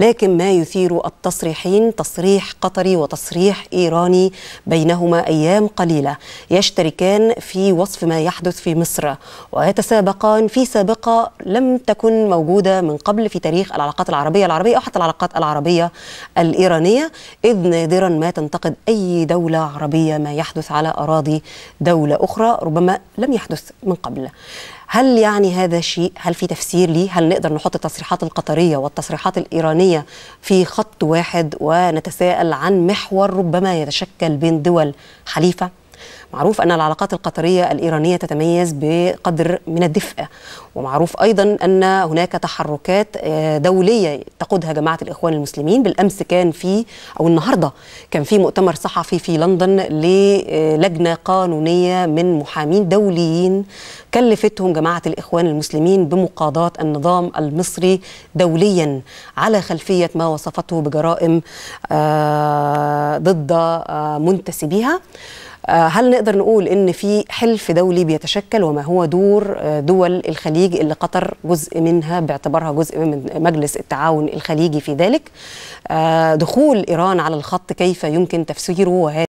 لكن ما يثير التصريحين تصريح قطري وتصريح إيراني بينهما أيام قليلة يشتركان في وصف ما يحدث في مصر ويتسابقان في سابقة لم تكن موجودة من قبل في تاريخ العلاقات العربية العربية أو حتى العلاقات العربية الإيرانية إذ نادرا ما تنتقد أي دولة عربية ما يحدث على أراضي دولة أخرى ربما لم يحدث من قبل هل يعني هذا شيء هل في تفسير ليه هل نقدر نحط التصريحات القطريه والتصريحات الايرانيه في خط واحد ونتساءل عن محور ربما يتشكل بين دول حليفه معروف أن العلاقات القطرية الإيرانية تتميز بقدر من الدفء ومعروف أيضا أن هناك تحركات آه، دولية تقودها جماعة الإخوان المسلمين بالأمس كان في أو النهاردة كان في مؤتمر صحفي في لندن للجنة آه، قانونية من محامين دوليين كلفتهم جماعة الإخوان المسلمين بمقاضاة النظام المصري دوليا على خلفية ما وصفته بجرائم آه، ضد منتسبيها آه، هل نقدر نقول ان في حلف دولي بيتشكل وما هو دور آه، دول الخليج اللي قطر جزء منها باعتبارها جزء من مجلس التعاون الخليجي في ذلك آه، دخول ايران على الخط كيف يمكن تفسيره